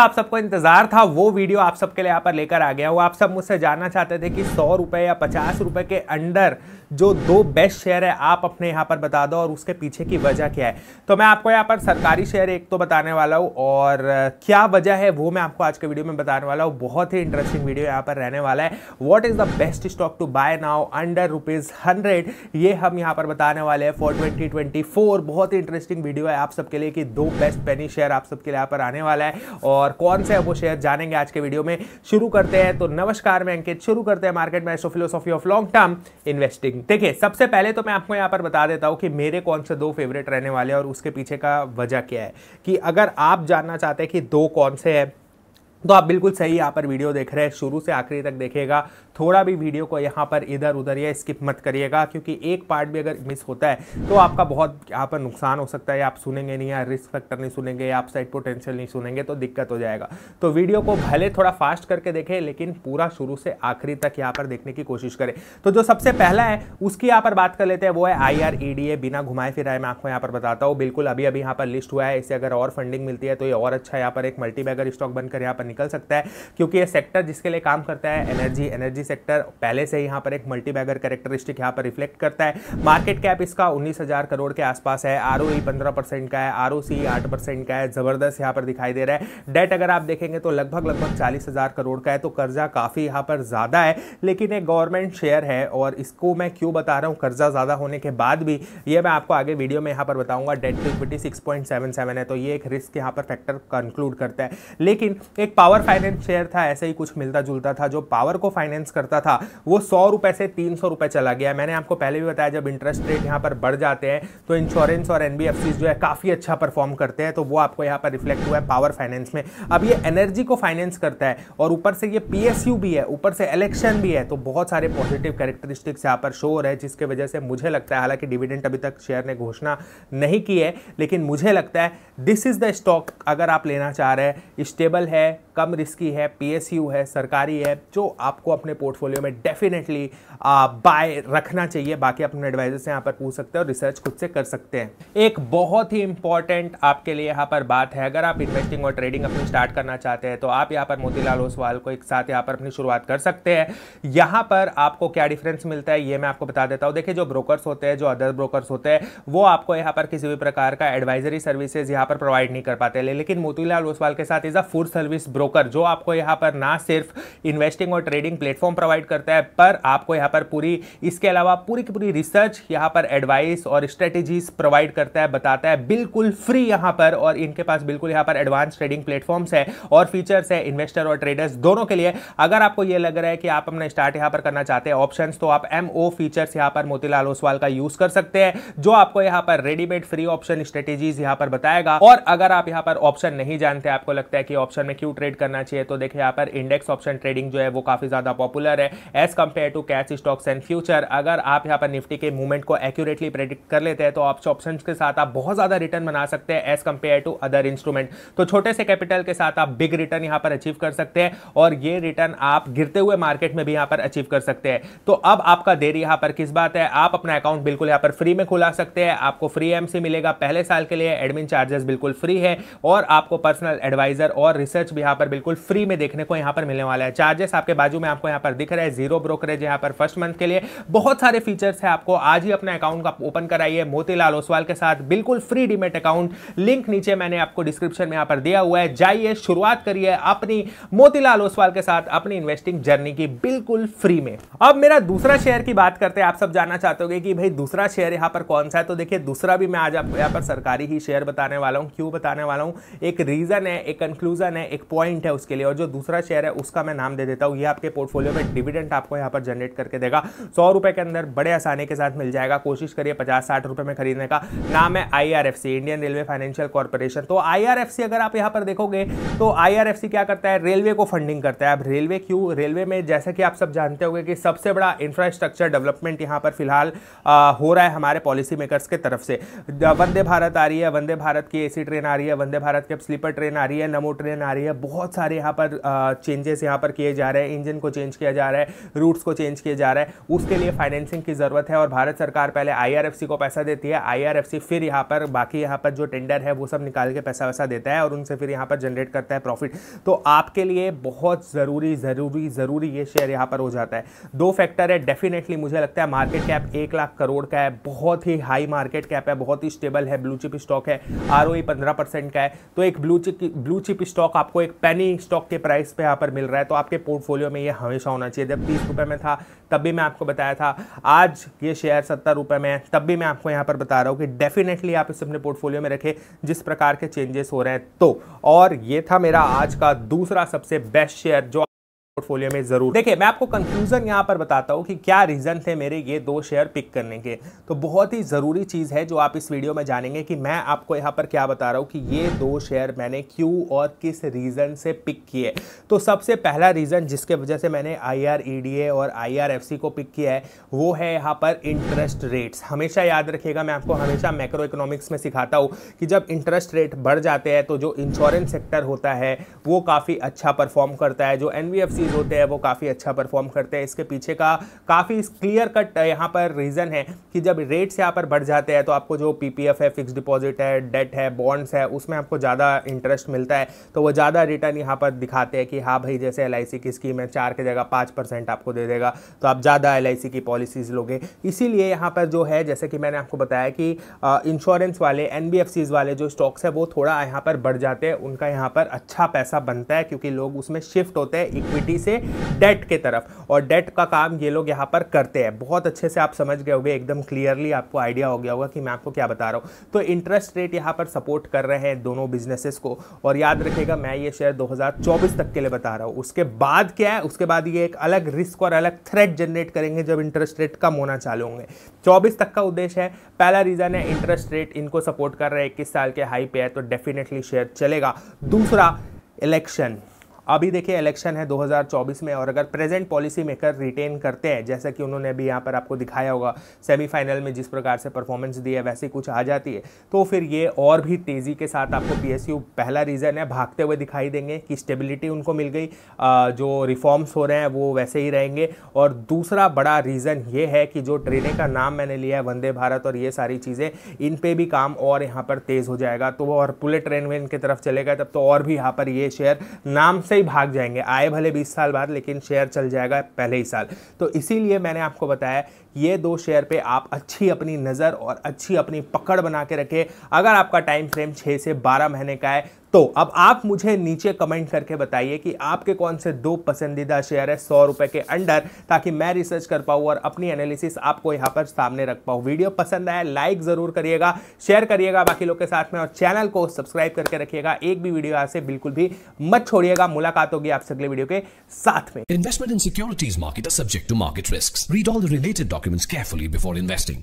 आप सबको इंतजार था वो वीडियो आप सबके लिए यहाँ पर लेकर आ गया वो आप सब मुझसे जानना चाहते थे कि सौ रुपए या पचास रुपए के अंडर जो दो बेस्ट शेयर है आप अपने यहाँ पर बता दो और उसके पीछे की वजह क्या है तो मैं आपको यहाँ पर सरकारी शेयर एक तो बताने वाला हूँ और क्या वजह है वो मैं आपको आज के वीडियो में बताने वाला हूँ बहुत ही इंटरेस्टिंग वीडियो यहाँ पर रहने वाला है what is the best stock to buy now under rupees hundred ये हम यहाँ पर बताने वाले हैं फॉर ट्वेंटी ट्वेंटी फोर बहुत ही इंटरेस्टिंग वीडियो है आप सबके लिए कि दो बेस्ट पेनी शेयर आप सबके लिए यहाँ पर आने वाला है और कौन से वो शेयर जानेंगे आज के वीडियो में शुरू करते हैं तो नमस्कार मैं अंकित शुरू करते हैं मार्केट में philosophy of long term investing देखिए सबसे पहले तो मैं आपको यहाँ पर बता देता हूँ कि मेरे कौन से दो फेवरेट रहने वाले हैं और उसके पीछे का वजह क्या है कि अगर आप जानना चाहते हैं कि दो कौन से हैं तो आप बिल्कुल सही यहाँ पर वीडियो देख रहे हैं शुरू से आखिरी तक देखेगा थोड़ा भी वीडियो को यहाँ पर इधर उधर या स्किप मत करिएगा क्योंकि एक पार्ट भी अगर मिस होता है तो आपका बहुत यहाँ पर नुकसान हो सकता है आप सुनेंगे नहीं या रिस्क फैक्टर नहीं सुनेंगे या आप साइड पोटेंशियल नहीं सुनेंगे तो दिक्कत हो जाएगा तो वीडियो को भले थोड़ा फास्ट करके देखें लेकिन पूरा शुरू से आखिरी तक यहाँ पर देखने की कोशिश करें तो जो सबसे पहला है उसकी यहाँ पर बात कर लेते हैं वो है आई आर e बिना घुमाए फिराए मैं आपको यहाँ पर बताता हूँ बिल्कुल अभी अभी यहाँ पर लिस्ट हुआ है इसे अगर और फंडिंग मिलती है तो ये और अच्छा यहाँ पर एक मल्टी स्टॉक बनकर यहाँ पर निकल सकता है क्योंकि ये सेक्टर जिसके लिए काम करता है एनर्जी एनर्जी सेक्टर पहले से यहाँ पर एक मल्टी बैगर कैरेक्टरिस्टिक यहाँ पर रिफ्लेक्ट करता है मार्केट कैप इसका उन्नीस करोड़ के आसपास है आर e ओ का है आर ओ का है ज़बरदस्त यहाँ पर दिखाई दे रहा है डेट अगर आप देखेंगे तो लगभग लगभग चालीस करोड़ का है तो कर्जा काफ़ी यहाँ पर ज़्यादा है लेकिन एक गवर्नमेंट शेयर है और इसको मैं क्यों बता रहा हूँ कर्जा ज़्यादा होने के बाद भी ये मैं आपको आगे वीडियो में यहाँ पर बताऊँगा डेट टू इक्विटी सिक्स है तो ये एक रिस्क यहाँ पर फैक्टर कंक्लूड करता है लेकिन एक पावर फाइनेंस शेयर था ऐसे ही कुछ मिलता जुलता था जो पावर को फाइनेंस करता था वो सौ रुपए से तीन सौ रुपए चला गया मैंने आपको पहले भी बताया जब इंटरेस्ट रेट यहाँ पर बढ़ जाते हैं तो इंश्योरेंस और एनबीएफसी जो है काफ़ी अच्छा परफॉर्म करते हैं तो वो आपको यहाँ पर रिफ्लेक्ट हुआ है पावर फाइनेंस में अब ये एनर्जी को फाइनेंस करता है और ऊपर से ये पी भी है ऊपर से इलेक्शन भी है तो बहुत सारे पॉजिटिव कैरेक्टरिस्टिक्स यहाँ पर शो हो रहे हैं वजह से मुझे लगता है हालांकि डिविडेंट अभी तक शेयर ने घोषणा नहीं की है लेकिन मुझे लगता है दिस इज़ द स्टॉक अगर आप लेना चाह रहे हैं स्टेबल है कम रिस्की है पी है सरकारी है जो आपको अपने पोर्टफोलियो में डेफिनेटली बाय रखना चाहिए बाकी अपने एडवाइजर से यहाँ पर पूछ सकते हैं और रिसर्च खुद से कर सकते हैं एक बहुत ही इंपॉर्टेंट आपके लिए यहाँ पर बात है अगर आप इन्वेस्टिंग और ट्रेडिंग अपनी स्टार्ट करना चाहते हैं तो आप यहाँ पर मोतीलाल ओसवाल को एक साथ यहाँ पर अपनी शुरुआत कर सकते हैं यहाँ पर आपको क्या डिफरेंस मिलता है ये मैं आपको बता देता हूँ देखिए जो ब्रोकर्स होते हैं जो अदर ब्रोकर्स होते हैं वो आपको यहाँ पर किसी भी प्रकार का एडवाइजरी सर्विसेज यहाँ पर प्रोवाइड नहीं कर पाते लेकिन मोतीलाल ओसवाल के साथ is a full service broker broker जो आपको यहाँ पर ना सिर्फ इन्वेस्टिंग और ट्रेडिंग प्लेटफॉर्म प्रोवाइड करता है पर आपको यहाँ पर पूरी इसके अलावा पूरी की पूरी रिसर्च यहाँ पर एडवाइस और स्ट्रेटेजीज प्रोवाइड करता है बताता है बिल्कुल फ्री यहाँ पर और इनके पास बिल्कुल यहाँ पर एडवांस ट्रेडिंग प्लेटफॉर्म्स है और फीचर्स है इन्वेस्टर और ट्रेडर्स दोनों के लिए अगर आपको ये लग रहा है कि आप अपना स्टार्ट यहाँ पर करना चाहते हैं ऑप्शन तो आप एम ओ फीचर्स यहाँ पर मोतीलाल ओसवाल का यूज कर सकते हैं जो आपको यहाँ पर रेडीमेड फ्री ऑप्शन स्ट्रेटेजीज यहाँ पर बताएगा और अगर आप यहाँ पर ऑप्शन नहीं जानते आपको लगता है कि ऑप्शन में क्यों ट्रेड ट्रेड करना चाहिए तो देखिए यहाँ पर इंडेक्स ऑप्शन ट्रेडिंग जो है वो काफ़ी ज़्यादा पॉपुलर है as compared to cash stocks and future अगर आप यहाँ पर निफ्टी के मूवमेंट को एक्यूरेटली प्रेडिक्ट कर लेते हैं तो आप ऑप्शन के साथ आप बहुत ज़्यादा रिटर्न बना सकते हैं as compared to other instrument तो छोटे से कैपिटल के साथ आप बिग रिटर्न यहाँ पर अचीव कर सकते हैं और ये रिटर्न आप गिरते हुए मार्केट में भी यहाँ पर अचीव कर सकते हैं तो अब आपका देरी यहाँ पर किस बात है आप अपना अकाउंट बिल्कुल यहाँ पर फ्री में खुला सकते हैं आपको फ्री एमसी मिलेगा पहले साल के लिए एडमिन चार्जेस बिल्कुल फ्री है और आपको पर्सनल एडवाइजर और रिसर्च भी यहाँ पर पर बिल्कुल फ्री में देखने को यहां पर मिलने वाला है चार्जेस आपके बाजू में आपको यहां पर दिख रहा है जीरो ब्रोकरेज यहां पर फर्स्ट मंथ के लिए बहुत सारे फीचर्स है आपको आज ही अपना अकाउंट का ओपन कराइए मोतीलाल ओसवाल के साथ बिल्कुल फ्री डीमेट अकाउंट लिंक नीचे मैंने आपको डिस्क्रिप्शन में यहां पर दिया हुआ है जाइए शुरुआत करिए अपनी मोतीलाल ओसवाल के साथ अपनी इन्वेस्टिंग जर्नी की बिल्कुल फ्री में अब मेरा दूसरा शेयर की बात करते हैं आप सब जानना चाहते हो कि भाई दूसरा शेयर यहां पर कौन सा है तो देखिए दूसरा भी मैं आज आपको यहां पर सरकारी ही शेयर बताने वाला हूं क्यों बताने वाला हूं एक रीजन है एक कंक्लूजन है एक पॉइंट पॉइंट है उसके लिए और जो दूसरा शेयर है उसका मैं नाम दे देता हूँ ये आपके पोर्टफोलियो में डिविडेंट आपको यहाँ पर जनरेट करके देगा सौ रुपये के अंदर बड़े आसानी के साथ मिल जाएगा कोशिश करिए पचास साठ रुपये में खरीदने का नाम है I Indian railway financial corporation तो आई अगर आप यहाँ पर देखोगे तो आई क्या करता है रेलवे को फंडिंग करता है अब रेलवे क्यों रेलवे में जैसे कि आप सब जानते हो कि सबसे बड़ा इंफ्रास्ट्रक्चर डेवलपमेंट यहाँ पर फिलहाल हो रहा है हमारे पॉलिसी मेकर्स के तरफ से वंदे भारत आ रही है वंदे भारत की एसी ट्रेन आ रही है वंदे भारत की स्लीपर ट्रेन आ रही है नमो ट्रेन आ रही है बहुत बहुत सारे यहाँ पर चेंजेस यहाँ पर किए जा रहे हैं इंजन को चेंज किया जा रहा है रूट्स को चेंज किया जा रहा है उसके लिए फाइनेंसिंग की ज़रूरत है और भारत सरकार पहले आई को पैसा देती है आई फिर यहाँ पर बाकी यहाँ पर जो टेंडर है वो सब निकाल के पैसा वैसा देता है और उनसे फिर यहाँ पर जनरेट करता है प्रॉफिट तो आपके लिए बहुत ज़रूरी ज़रूरी ज़रूरी ये शेयर यहाँ पर हो जाता है दो फैक्टर है डेफिनेटली मुझे लगता है मार्केट कैप एक लाख करोड़ का है बहुत ही हाई मार्केट कैप है बहुत ही स्टेबल है ब्लू चिप स्टॉक है आर ओ e पंद्रह परसेंट का है तो एक blue chip blue chip stock आपको एक पेन पैनी स्टॉक के प्राइस पे यहाँ पर मिल रहा है तो आपके पोर्टफोलियो में ये हमेशा होना चाहिए जब तीस रुपये में था तब भी मैं आपको बताया था आज ये शेयर सत्तर रुपये में है तब भी मैं आपको यहाँ पर बता रहा हूँ कि डेफिनेटली आप इसे अपने पोर्टफोलियो में रखें जिस प्रकार के चेंजेस हो रहे हैं तो और ये था मेरा आज का दूसरा सबसे बेस्ट शेयर जो पोर्टफोलियो में जरूर देखिए मैं आपको कंक्लूजन यहाँ पर बताता हूँ कि क्या रीजन थे मेरे ये दो शेयर पिक करने के तो बहुत ही जरूरी चीज है जो आप इस वीडियो में जानेंगे कि मैं आपको यहाँ पर क्या बता रहा हूँ कि ये दो शेयर मैंने क्यों और किस रीजन से पिक किए तो सबसे पहला रीजन जिसके वजह से मैंने आई e और आई को पिक किया है वो है यहाँ पर इंटरेस्ट रेट्स हमेशा याद रखिएगा मैं आपको हमेशा मैक्रो इकोनॉमिक्स में सिखाता हूँ कि जब इंटरेस्ट रेट बढ़ जाते हैं तो जो इंश्योरेंस सेक्टर होता है वो काफ़ी अच्छा परफॉर्म करता है जो एन एथलीट होते हैं वो काफ़ी अच्छा परफॉर्म करते हैं इसके पीछे का काफ़ी क्लियर कट यहाँ पर रीज़न है कि जब रेट्स यहाँ पर बढ़ जाते हैं तो आपको जो पी है फिक्स डिपॉजिट है डेट है बॉन्ड्स है उसमें आपको ज़्यादा इंटरेस्ट मिलता है तो वो ज़्यादा रिटर्न यहाँ पर दिखाते हैं कि हाँ भाई जैसे एल की स्कीम है चार के जगह पाँच परसेंट आपको दे देगा तो आप ज़्यादा एल की पॉलिसीज़ लोगे इसीलिए यहाँ पर जो है जैसे कि मैंने आपको बताया कि इंश्योरेंस वाले एन वाले जो स्टॉक्स है वो थोड़ा यहाँ पर बढ़ जाते हैं उनका यहाँ पर अच्छा पैसा बनता है क्योंकि लोग उसमें शिफ्ट होते हैं इक्विटी इक्विटी से डेट के तरफ और डेट का काम ये लोग यहाँ पर करते हैं बहुत अच्छे से आप समझ गए होंगे एकदम क्लियरली आपको आइडिया हो गया होगा कि मैं आपको क्या बता रहा हूँ तो इंटरेस्ट रेट यहाँ पर सपोर्ट कर रहे हैं दोनों बिजनेसेस को और याद रखेगा मैं ये शेयर 2024 तक के लिए बता रहा हूँ उसके बाद क्या है उसके बाद ये एक अलग रिस्क और अलग थ्रेट जनरेट करेंगे जब इंटरेस्ट रेट कम होना चालू होंगे चौबीस तक का उद्देश्य है पहला रीज़न है इंटरेस्ट रेट इनको सपोर्ट कर रहे हैं इक्कीस साल के हाई पे है तो डेफिनेटली शेयर चलेगा दूसरा इलेक्शन अभी देखिए इलेक्शन है 2024 में और अगर प्रेजेंट पॉलिसी मेकर रिटेन करते हैं जैसा कि उन्होंने अभी यहाँ पर आपको दिखाया होगा सेमीफाइनल में जिस प्रकार से परफॉर्मेंस दी है वैसे कुछ आ जाती है तो फिर ये और भी तेज़ी के साथ आपको पी पहला रीज़न है भागते हुए दिखाई देंगे कि स्टेबिलिटी उनको मिल गई जो रिफॉर्म्स हो रहे हैं वो वैसे ही रहेंगे और दूसरा बड़ा रीज़न ये है कि जो ट्रेनें का नाम मैंने लिया है वंदे भारत और ये सारी चीज़ें इन पर भी काम और यहाँ पर तेज़ हो जाएगा तो और पुलेट ट्रेन वेन की तरफ चलेगा तब तो और भी यहाँ पर ये शेयर नाम से से ही भाग जाएंगे आए भले 20 साल बाद लेकिन शेयर चल जाएगा पहले ही साल तो इसीलिए मैंने आपको बताया ये दो शेयर पे आप अच्छी अपनी नज़र और अच्छी अपनी पकड़ बना के रखें अगर आपका टाइम फ्रेम 6 से 12 महीने का है तो अब आप मुझे नीचे कमेंट करके बताइए कि आपके कौन से दो पसंदीदा शेयर है सौ रुपए के अंडर ताकि मैं रिसर्च कर पाऊं और अपनी एनालिसिस आपको यहां पर सामने रख पाऊं वीडियो पसंद आया लाइक ज़रूर करिएगा शेयर करिएगा बाकी लोग के साथ में और चैनल को सब्सक्राइब करके रखिएगा एक भी वीडियो यहाँ से बिल्कुल भी मत छोड़िएगा मुलाकात होगी आपसे अगले वीडियो के साथ में investment in securities market subject to market risk read all related documents careful before investing